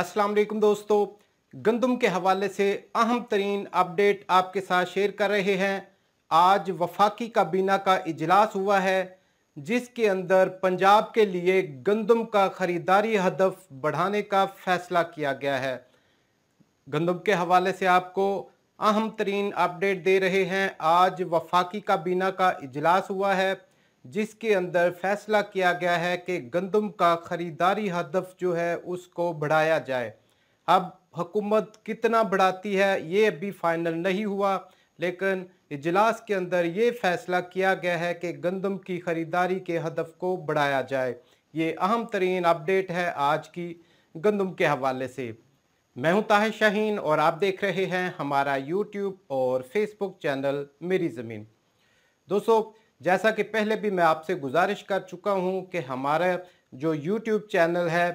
अस्सलाम वालेकुम दोस्तों गंदम के हवाले से अहम तरीन अपडेट आपके साथ शेयर कर रहे हैं आज वफाकी काबीना का इजलास हुआ है जिसके अंदर पंजाब के लिए गंदम का ख़रीदारी हदफ बढ़ाने का फ़ैसला किया गया है गंदम के हवाले से आपको अहम तरीन अपडेट दे रहे हैं आज वफाकी काबीना का इजलास हुआ है जिसके अंदर फैसला किया गया है कि गंदम का ख़रीदारी हदफ जो है उसको बढ़ाया जाए अब हुकूमत कितना बढ़ाती है ये अभी फ़ाइनल नहीं हुआ लेकिन इजलास के अंदर ये फैसला किया गया है कि गंदम की ख़रीदारी के हदफ को बढ़ाया जाए ये अहम तरीन अपडेट है आज की गंदम के हवाले से मैं हूं ताहिर शाहीन और आप देख रहे हैं हमारा यूट्यूब और फेसबुक चैनल मेरी ज़मीन दोस्तों जैसा कि पहले भी मैं आपसे गुजारिश कर चुका हूं कि हमारा जो यूट्यूब चैनल है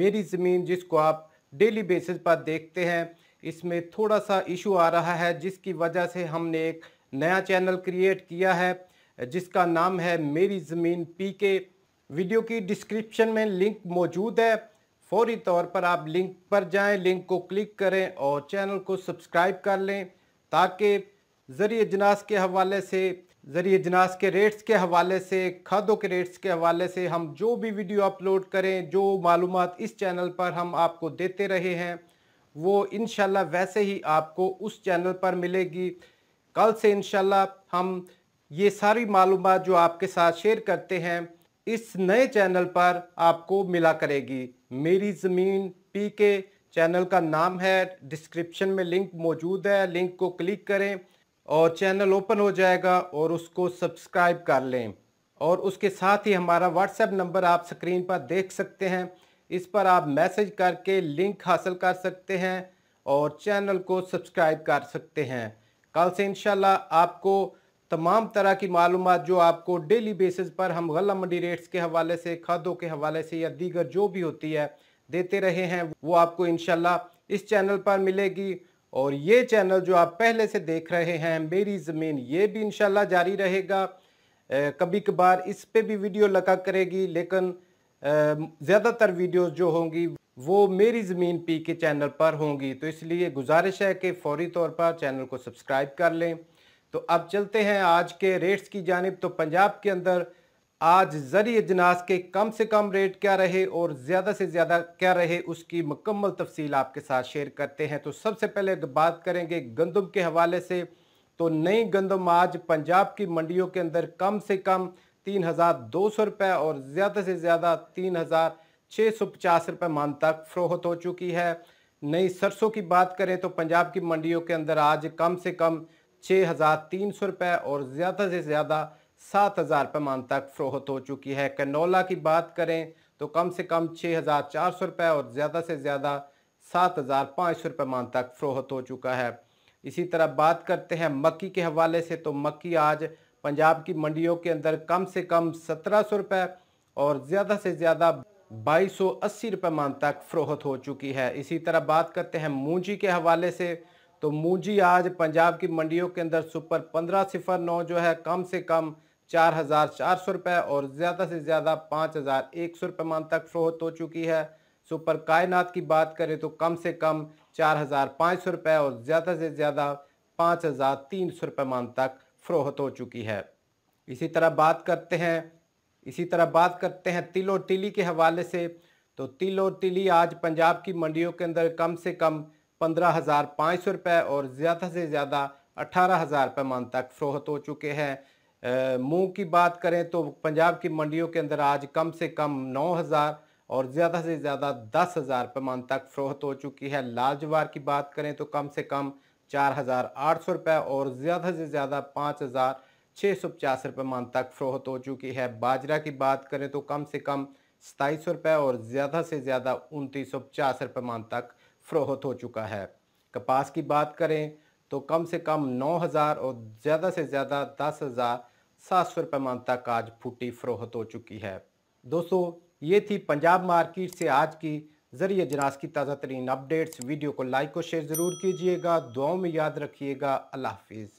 मेरी ज़मीन जिसको आप डेली बेसिस पर देखते हैं इसमें थोड़ा सा इशू आ रहा है जिसकी वजह से हमने एक नया चैनल क्रिएट किया है जिसका नाम है मेरी ज़मीन पी के वीडियो की डिस्क्रिप्शन में लिंक मौजूद है फौरी तौर पर आप लिंक पर जाएं लिंक को क्लिक करें और चैनल को सब्सक्राइब कर लें ताकि ज़रिए जनास के हवाले से ज़रिए जनास के रेट्स के हवाले से खादों के रेट्स के हवाले से हम जो भी वीडियो अपलोड करें जो मालूम इस चैनल पर हम आपको देते रहे हैं वो इन वैसे ही आपको उस चैनल पर मिलेगी कल से इन हम ये सारी मालूम जो आपके साथ शेयर करते हैं इस नए चैनल पर आपको मिला करेगी मेरी ज़मीन पी के चैनल का नाम है डिस्क्रिप्शन में लिंक मौजूद है लिंक को क्लिक करें और चैनल ओपन हो जाएगा और उसको सब्सक्राइब कर लें और उसके साथ ही हमारा व्हाट्सएप नंबर आप स्क्रीन पर देख सकते हैं इस पर आप मैसेज करके लिंक हासिल कर सकते हैं और चैनल को सब्सक्राइब कर सकते हैं कल से इन आपको तमाम तरह की मालूम जो आपको डेली बेसिस पर हम गला मंडी रेट्स के हवाले से खादों के हवाले से या दीगर जो भी होती है देते रहे हैं वो आपको इनशाला इस चैनल पर मिलेगी और ये चैनल जो आप पहले से देख रहे हैं मेरी ज़मीन ये भी इन जारी रहेगा कभी कभार इस पर भी वीडियो लगा करेगी लेकिन ज़्यादातर वीडियोस जो होंगी वो मेरी ज़मीन पी के चैनल पर होंगी तो इसलिए गुजारिश है कि फौरी तौर पर चैनल को सब्सक्राइब कर लें तो अब चलते हैं आज के रेट्स की जानब तो पंजाब के अंदर आज जरिए अजनास के कम से कम रेट क्या रहे और ज़्यादा से ज़्यादा क्या रहे उसकी मुकम्मल तफसील आपके साथ शेयर करते हैं तो सबसे पहले बात करेंगे गंदम के हवाले से तो नई गंदम आज पंजाब की मंडियों के अंदर कम से कम तीन हज़ार दो सौ रुपये और ज़्यादा से ज़्यादा तीन हज़ार छः सौ पचास रुपये मान तक फ़रोहत हो चुकी है नई सरसों की बात करें तो पंजाब की मंडियों के अंदर आज कम से कम छः हज़ार तीन सौ रुपये और ज़्यादा से ज़्यादा सात हज़ार पैमान तक फरोहत हो चुकी है कनोला की बात करें तो कम से कम छः हज़ार चार सौ रुपये और ज़्यादा से ज़्यादा सात हज़ार पाँच सौ रुपये मान तक फरोहत हो चुका है इसी तरह बात करते हैं मक्की के हवाले से तो मक्की आज पंजाब की मंडियों के अंदर कम से कम सत्रह सौ रुपये और ज़्यादा से ज़्यादा बाईस सौ अस्सी रुपये मान तक फरोहत हो चुकी है इसी तरह बात करते हैं मूँजी के हवाले से तो मूजी आज पंजाब की मंडियों के अंदर सुपर पंद्रह सिफर नौ जो है कम से कम चार हज़ार चार सौ रुपये और ज़्यादा से ज़्यादा पाँच हज़ार एक सौ रुपये मान तक फ़रोहत हो चुकी है सुपर कायनात की बात करें तो कम से कम चार हज़ार पाँच सौ रुपये और ज़्यादा से ज़्यादा पाँच हज़ार तीन सौ रुपये मान तक फ़रोहत हो चुकी है इसी तरह बात करते हैं इसी तरह बात करते हैं तिल और तिली के हवाले से तो तिल और तिली आज पंजाब की मंडियों के अंदर कम से कम पंद्रह हज़ार पाँच सौ रुपये और ज़्यादा से ज़्यादा अठारह हज़ार रुपये मन तक फ़रोहत हो चुके हैं मूँग की बात करें तो पंजाब की मंडियों के अंदर आज कम से कम नौ हज़ार और ज़्यादा से ज़्यादा दस हज़ार रुपये मन तक फ़रोहत हो चुकी है लाल जवार की बात करें तो कम से कम चार हज़ार आठ सौ रुपये और ज़्यादा से ज़्यादा पाँच हज़ार छः सौ पचास रुपये मन तक फ़रोहत हो चुकी है बाजरा की बात करें तो कम से कम सताईस सौ रुपये और ज़्यादा से ज़्यादा उनतीस सौ पचास रुपये मन तक फ़रोहत हो चुका है कपास की बात करें तो कम से कम नौ हज़ार और ज़्यादा से ज़्यादा दस हज़ार सात सौ रुपये मान तक आज फूटी फ़रोहत हो चुकी है दोस्तों ये थी पंजाब मार्केट से आज की ज़रिए जनाज की ताज़ा तरीन अपडेट्स वीडियो को लाइक और शेयर ज़रूर कीजिएगा दुआओं में याद रखिएगा अल्लाह हाफिज़